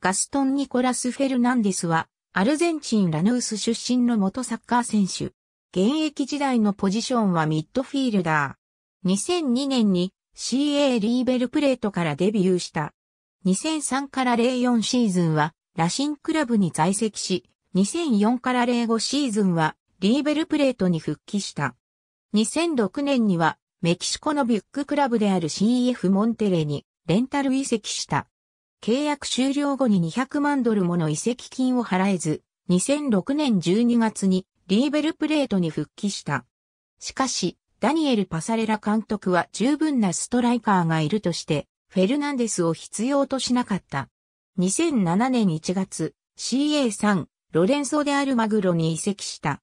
ガストン・ニコラス・フェルナンデスは、アルゼンチン・ラヌース出身の元サッカー選手。現役時代のポジションはミッドフィールダー。2002年に CA リーベルプレートからデビューした。2003から04シーズンは、ラシンクラブに在籍し、2004から05シーズンは、リーベルプレートに復帰した。2006年には、メキシコのビッグクラブである CF モンテレに、レンタル移籍した。契約終了後に200万ドルもの移籍金を払えず、2006年12月にリーベルプレートに復帰した。しかし、ダニエル・パサレラ監督は十分なストライカーがいるとして、フェルナンデスを必要としなかった。2007年1月、CA3、ロレンソ・であるマグロに移籍した。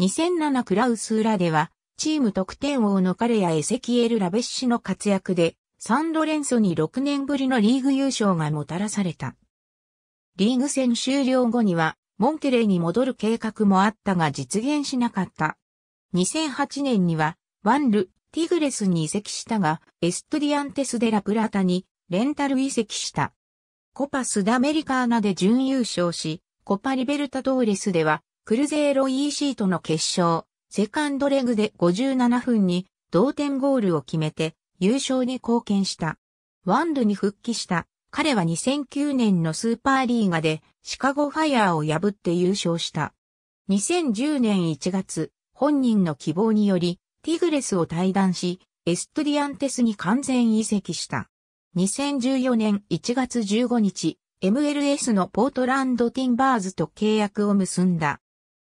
2007クラウス裏では、チーム得点王の彼やエセキエル・ラベッシの活躍で、サンドレンソに6年ぶりのリーグ優勝がもたらされた。リーグ戦終了後には、モンテレーに戻る計画もあったが実現しなかった。2008年には、ワンル、ティグレスに移籍したが、エストディアンテス・デラ・プラタにレンタル移籍した。コパスダメリカーナで準優勝し、コパリベルタドーレスでは、クルゼーロ EC との決勝、セカンドレグで57分に同点ゴールを決めて、優勝に貢献した。ワンドに復帰した。彼は2009年のスーパーリーガでシカゴファイアーを破って優勝した。2010年1月、本人の希望により、ティグレスを退団し、エストリアンテスに完全移籍した。2014年1月15日、MLS のポートランドティンバーズと契約を結んだ。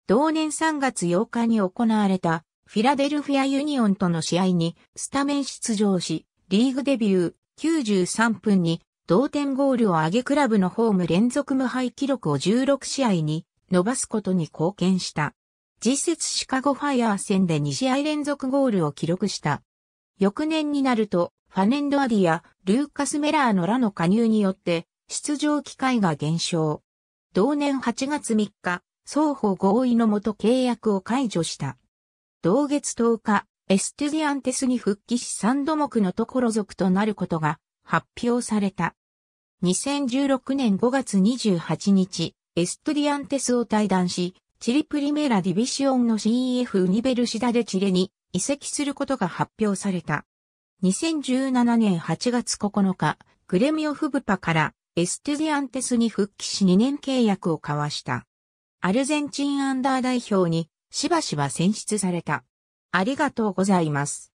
同年3月8日に行われたフィラデルフィアユニオンとの試合にスタメン出場し、リーグデビュー93分に同点ゴールを挙げクラブのホーム連続無敗記録を16試合に伸ばすことに貢献した。実節シカゴファイアー戦で2試合連続ゴールを記録した。翌年になると、ファネンドアディア、ルーカス・メラーのらの加入によって、出場機会が減少。同年8月3日、双方合意のもと契約を解除した。同月10日、エステディアンテスに復帰し三度目のところ族となることが発表された。2016年5月28日、エストディアンテスを退団し、チリプリメラディビシオンの CEF ウニベルシダでチレに移籍することが発表された。2017年8月9日、グレミオフブパからエストディアンテスに復帰し2年契約を交わした。アルゼンチンアンダー代表にしばしば選出された。ありがとうございます。